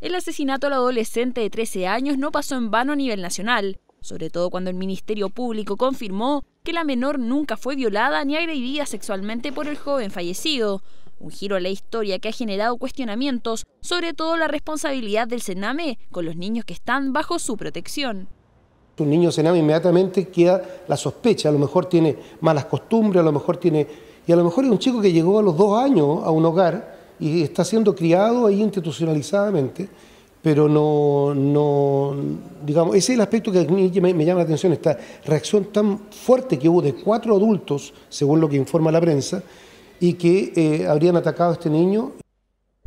El asesinato al adolescente de 13 años no pasó en vano a nivel nacional, sobre todo cuando el Ministerio Público confirmó que la menor nunca fue violada ni agredida sexualmente por el joven fallecido, un giro a la historia que ha generado cuestionamientos, sobre todo la responsabilidad del Sename con los niños que están bajo su protección. Un niño Sename inmediatamente queda la sospecha, a lo mejor tiene malas costumbres, a lo mejor tiene... Y a lo mejor es un chico que llegó a los dos años a un hogar y está siendo criado ahí institucionalizadamente, pero no, digamos, ese es el aspecto que me, llama la atención, esta reacción tan fuerte que hubo de cuatro adultos, según lo que informa la prensa, y que eh, habrían atacado a este niño.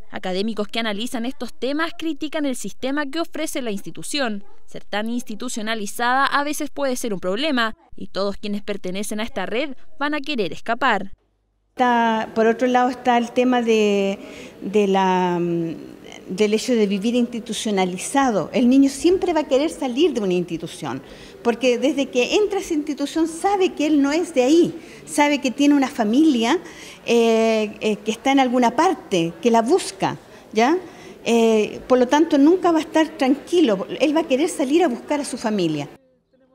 Académicos que analizan estos temas critican el sistema que ofrece la institución. Ser tan institucionalizada a veces puede ser un problema y todos quienes pertenecen a esta red van a querer escapar por otro lado está el tema mm, del hecho de vivir institucionalizado. El niño siempre va a querer salir de una institución, porque desde que entra a esa institución sabe que él no es de ahí, sabe que tiene una familia eh, eh, que está en alguna parte, que la busca, ¿ya? Eh, por lo tanto, nunca va a estar tranquilo, él va a querer salir a buscar a su familia.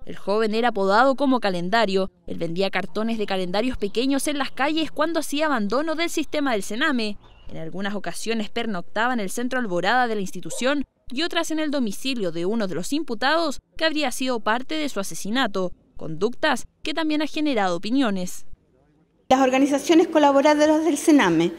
El joven era apodado como calendario. Él vendía cartones de calendarios pequeños en las calles cuando hacía abandono del sistema del Sename. En algunas ocasiones pernoctaba en el centro alborada de la institución y otras en el domicilio de uno de los imputados que habría sido parte de su asesinato, conductas que también ha generado opiniones. Las organizaciones colaboradoras del Sename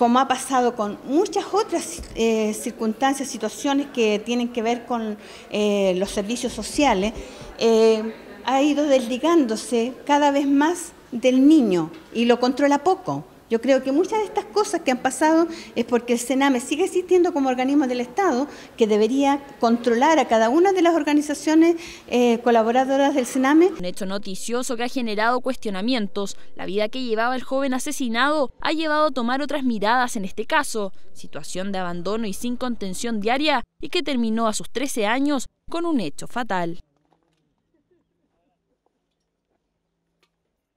como ha pasado con muchas otras eh, circunstancias, situaciones que tienen que ver con eh, los servicios sociales, eh, ha ido desligándose cada vez más del niño y lo controla poco. Yo creo que muchas de estas cosas que han pasado es porque el Sename sigue existiendo como organismo del Estado que debería controlar a cada una de las organizaciones eh, colaboradoras del Sename. Un hecho noticioso que ha generado cuestionamientos. La vida que llevaba el joven asesinado ha llevado a tomar otras miradas en este caso, situación de abandono y sin contención diaria y que terminó a sus 13 años con un hecho fatal.